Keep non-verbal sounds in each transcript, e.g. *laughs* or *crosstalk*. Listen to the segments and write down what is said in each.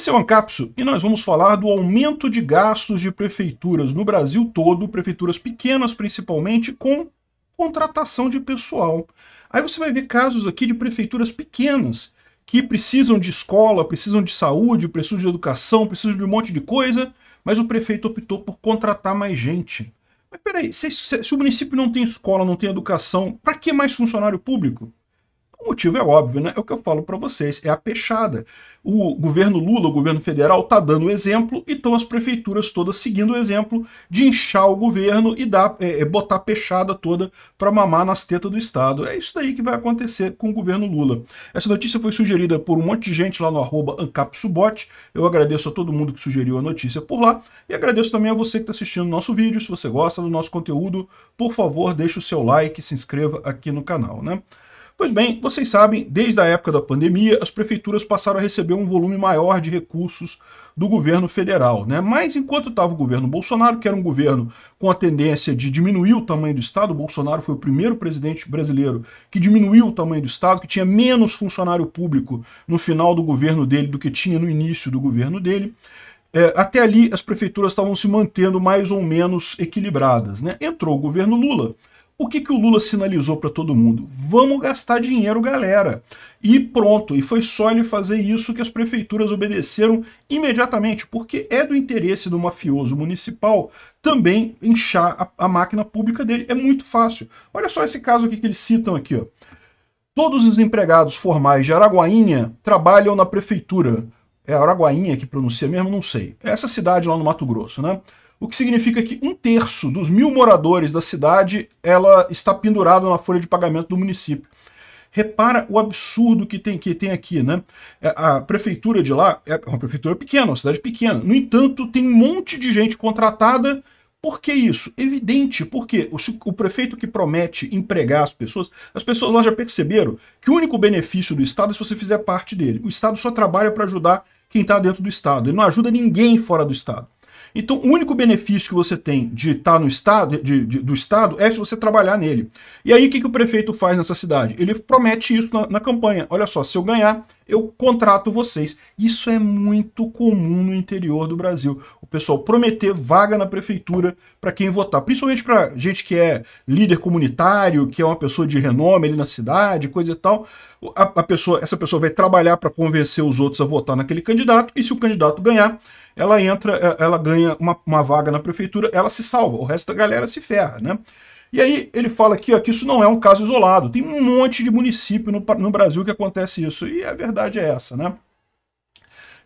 Esse é o Ancapsu e nós vamos falar do aumento de gastos de prefeituras no Brasil todo, prefeituras pequenas principalmente, com contratação de pessoal. Aí você vai ver casos aqui de prefeituras pequenas que precisam de escola, precisam de saúde, precisam de educação, precisam de um monte de coisa, mas o prefeito optou por contratar mais gente. Mas peraí, se, se, se o município não tem escola, não tem educação, para que mais funcionário público? O motivo é óbvio, né? É o que eu falo para vocês, é a peixada. O governo Lula, o governo federal, tá dando o exemplo e estão as prefeituras todas seguindo o exemplo de inchar o governo e dar, é, é botar a peixada toda para mamar nas tetas do Estado. É isso daí que vai acontecer com o governo Lula. Essa notícia foi sugerida por um monte de gente lá no arroba AncapSubot. Eu agradeço a todo mundo que sugeriu a notícia por lá e agradeço também a você que está assistindo o nosso vídeo. Se você gosta do nosso conteúdo, por favor, deixe o seu like, se inscreva aqui no canal, né? Pois bem, vocês sabem, desde a época da pandemia, as prefeituras passaram a receber um volume maior de recursos do governo federal. Né? Mas enquanto estava o governo Bolsonaro, que era um governo com a tendência de diminuir o tamanho do Estado, Bolsonaro foi o primeiro presidente brasileiro que diminuiu o tamanho do Estado, que tinha menos funcionário público no final do governo dele do que tinha no início do governo dele. É, até ali as prefeituras estavam se mantendo mais ou menos equilibradas. Né? Entrou o governo Lula o que, que o Lula sinalizou para todo mundo? Vamos gastar dinheiro, galera. E pronto, e foi só ele fazer isso que as prefeituras obedeceram imediatamente, porque é do interesse do mafioso municipal também inchar a, a máquina pública dele. É muito fácil. Olha só esse caso aqui que eles citam aqui, ó. Todos os empregados formais de Araguainha trabalham na prefeitura. É Araguainha que pronuncia mesmo? Não sei. É essa cidade lá no Mato Grosso, né? o que significa que um terço dos mil moradores da cidade ela está pendurado na folha de pagamento do município. Repara o absurdo que tem, que tem aqui, né? É, a prefeitura de lá é uma prefeitura pequena, uma cidade pequena. No entanto, tem um monte de gente contratada. Por que isso? Evidente, porque o, o prefeito que promete empregar as pessoas, as pessoas lá já perceberam que o único benefício do Estado é se você fizer parte dele. O Estado só trabalha para ajudar quem está dentro do Estado. Ele não ajuda ninguém fora do Estado. Então, o único benefício que você tem de estar tá no Estado, de, de, do Estado, é se você trabalhar nele. E aí, o que, que o prefeito faz nessa cidade? Ele promete isso na, na campanha. Olha só, se eu ganhar, eu contrato vocês. Isso é muito comum no interior do Brasil. O pessoal prometer vaga na prefeitura para quem votar, principalmente para gente que é líder comunitário, que é uma pessoa de renome ali na cidade, coisa e tal. A, a pessoa, essa pessoa vai trabalhar para convencer os outros a votar naquele candidato e se o candidato ganhar, ela entra, eh, ela ganha uma, uma vaga na prefeitura, ela se salva, o resto da galera se ferra, né? E aí ele fala aqui ó, que isso não é um caso isolado, tem um monte de município no, no Brasil que acontece isso, e a verdade é essa, né?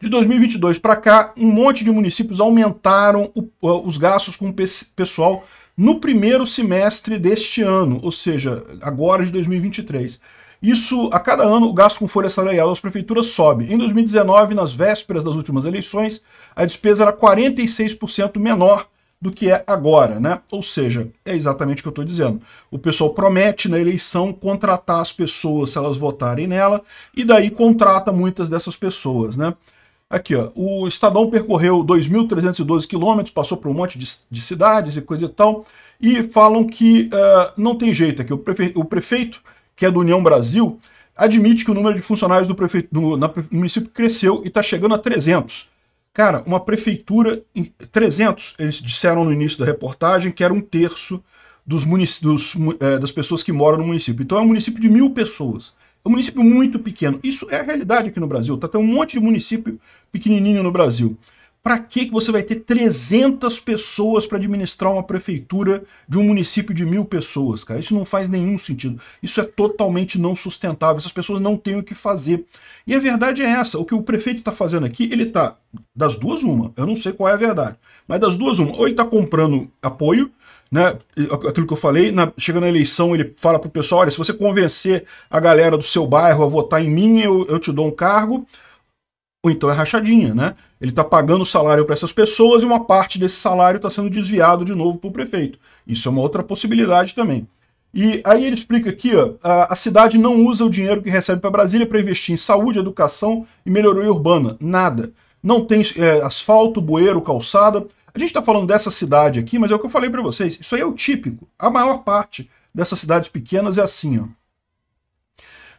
De 2022 para cá, um monte de municípios aumentaram o, os gastos com o pessoal no primeiro semestre deste ano, ou seja, agora de 2023. Isso, a cada ano, o gasto com folha salarial das prefeituras sobe. Em 2019, nas vésperas das últimas eleições, a despesa era 46% menor do que é agora, né? Ou seja, é exatamente o que eu estou dizendo. O pessoal promete na eleição contratar as pessoas se elas votarem nela, e daí contrata muitas dessas pessoas, né? Aqui, ó, o Estadão percorreu 2.312 quilômetros, passou por um monte de, de, cidades e coisa e tal, e falam que uh, não tem jeito aqui. É o, prefe o prefeito que é do União Brasil, admite que o número de funcionários do, prefe... do... Na... no município cresceu e está chegando a 300. Cara, uma prefeitura. 300, eles disseram no início da reportagem que era um terço dos munic... dos, é, das pessoas que moram no município. Então é um município de mil pessoas. É um município muito pequeno. Isso é a realidade aqui no Brasil. Tá? Tem um monte de município pequenininho no Brasil. Para que você vai ter 300 pessoas para administrar uma prefeitura de um município de mil pessoas, cara? Isso não faz nenhum sentido. Isso é totalmente não sustentável. Essas pessoas não têm o que fazer. E a verdade é essa. O que o prefeito está fazendo aqui, ele está das duas uma. Eu não sei qual é a verdade, mas das duas uma. Ou ele está comprando apoio, né, aquilo que eu falei, na, chega na eleição, ele fala pro pessoal, olha, se você convencer a galera do seu bairro a votar em mim, eu, eu te dou um cargo. Ou então é rachadinha, né? Ele está pagando salário para essas pessoas e uma parte desse salário está sendo desviado de novo para o prefeito. Isso é uma outra possibilidade também. E aí ele explica aqui, ó, a, cidade não usa o dinheiro que recebe para Brasília para investir em saúde, educação e melhoria urbana. Nada. Não tem é, asfalto, bueiro, calçada. A gente está falando dessa cidade aqui, mas é o que eu falei para vocês. Isso aí é o típico. A maior parte dessas cidades pequenas é assim, ó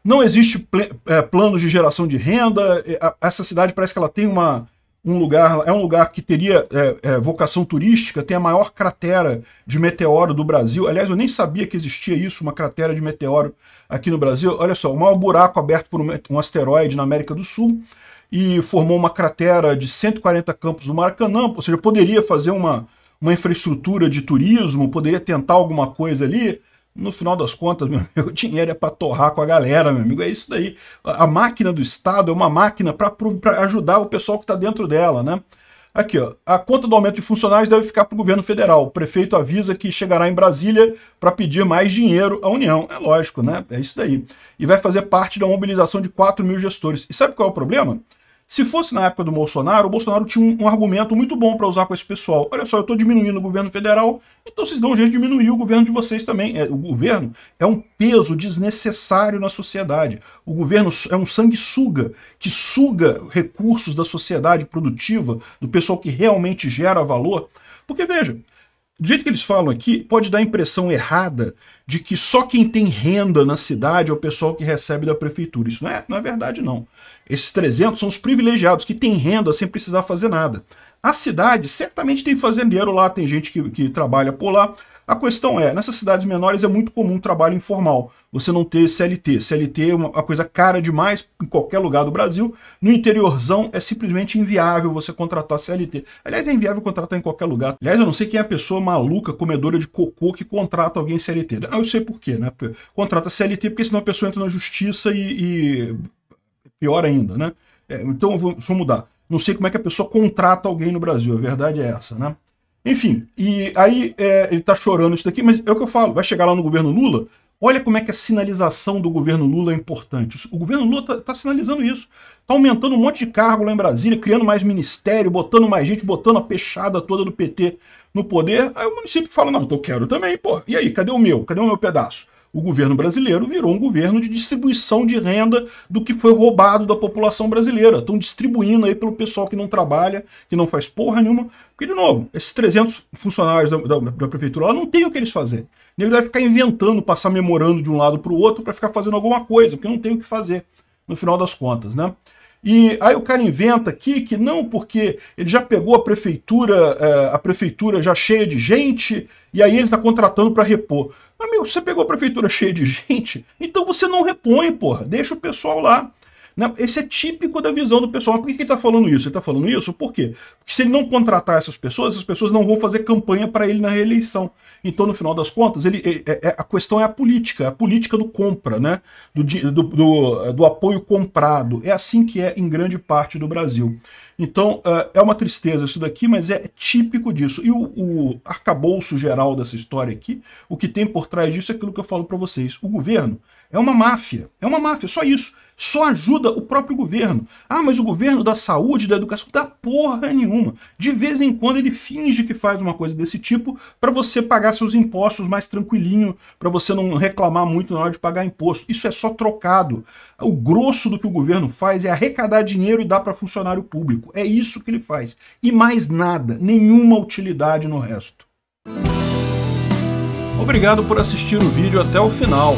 não existe pl é, plano de geração de renda. É, essa cidade parece que ela tem uma, um lugar, é um lugar que teria é, é, vocação turística, tem a maior cratera de meteoro do Brasil. Aliás, eu nem sabia que existia isso, uma cratera de meteoro aqui no Brasil. Olha só, o maior buraco aberto por um, um asteroide na América do Sul e formou uma cratera de 140 campos do Maracanã, ou seja, poderia fazer uma, uma infraestrutura de turismo, poderia tentar alguma coisa ali. No final das contas, *laughs* meu, dinheiro é para torrar com a galera, meu amigo. É isso daí. A máquina do Estado é uma máquina para ajudar o pessoal que está dentro dela, né? Aqui, ó, a conta do aumento de funcionários deve ficar para o governo federal. O prefeito avisa que chegará em Brasília para pedir mais dinheiro à União. É lógico, né? É isso daí. E vai fazer parte da mobilização de 4 mil gestores. E sabe qual é o problema? Se fosse na época do Bolsonaro, o Bolsonaro tinha um, um argumento muito bom para usar com esse pessoal. Olha só, eu estou diminuindo o governo federal, então vocês dão um jeito de diminuir o governo de vocês também. É, o governo é um peso desnecessário na sociedade. O governo é um sanguessuga que suga recursos da sociedade produtiva, do pessoal que realmente gera valor. Porque veja, do jeito que eles falam aqui, pode dar a impressão errada de que só quem tem renda na cidade é o pessoal que recebe da prefeitura. Isso não é, não é verdade, não. Esses 300 são os privilegiados que têm renda sem precisar fazer nada. A cidade certamente tem fazendeiro lá, tem gente que, que trabalha por lá, a questão é, nessas cidades menores é muito comum trabalho informal. Você não ter CLT. CLT é uma, coisa cara demais em qualquer lugar do Brasil. No interiorzão é simplesmente inviável você contratar CLT. Aliás, é inviável contratar em qualquer lugar. Aliás, eu não sei quem é a pessoa maluca, comedora de cocô, que contrata alguém CLT. Ah, eu sei por quê, né? Contrata CLT porque senão a pessoa entra na justiça e... e... pior ainda, né? É, então, eu vou, deixa eu mudar. Não sei como é que a pessoa contrata alguém no Brasil, a verdade é essa, né? Enfim, e aí é, ele tá chorando isso daqui, mas é o que eu falo, vai chegar lá no governo Lula, olha como é que a sinalização do governo Lula é importante. O governo Lula tá, tá sinalizando isso. Tá aumentando um monte de cargo lá em Brasília, criando mais ministério, botando mais gente, botando a peixada toda do PT no poder. Aí o município fala, não, eu quero também, pô. E aí, cadê o meu? Cadê o meu pedaço? o governo brasileiro virou um governo de distribuição de renda do que foi roubado da população brasileira. Estão distribuindo aí pelo pessoal que não trabalha, que não faz porra nenhuma. Porque, de novo, esses 300 funcionários da, da, da prefeitura lá não tem o que eles fazer. Ele vai ficar inventando, passar memorando de um lado para o outro para ficar fazendo alguma coisa, porque não tem o que fazer, no final das contas, né? E aí o cara inventa aqui que não, porque ele já pegou a prefeitura, é, a prefeitura já cheia de gente, e aí ele está contratando para repor. Amigo, você pegou a prefeitura cheia de *laughs* gente, então você não repõe, porra. Deixa o pessoal lá esse é típico da visão do pessoal. Mas por que ele está falando isso? Ele está falando isso por quê? Porque se ele não contratar essas pessoas, essas pessoas não vão fazer campanha para ele na reeleição. Então, no final das contas, ele, é, é, é a questão é a política, é a política do compra, né? Do, do, do, do, apoio comprado. É assim que é em grande parte do Brasil. Então, é, é uma tristeza isso daqui, mas é típico disso. E o, o arcabouço geral dessa história aqui, o que tem por trás disso é aquilo que eu falo para vocês. O governo é uma máfia. É uma máfia, só isso. Só ajuda o próprio governo. Ah, mas o governo da saúde, da educação, dá porra nenhuma. De vez em quando ele finge que faz uma coisa desse tipo para você pagar seus impostos mais tranquilinho, para você não reclamar muito na hora de pagar imposto. Isso é só trocado. O grosso do que o governo faz é arrecadar dinheiro e dar para funcionário público. É isso que ele faz. E mais nada, nenhuma utilidade no resto. Obrigado por assistir o vídeo até o final.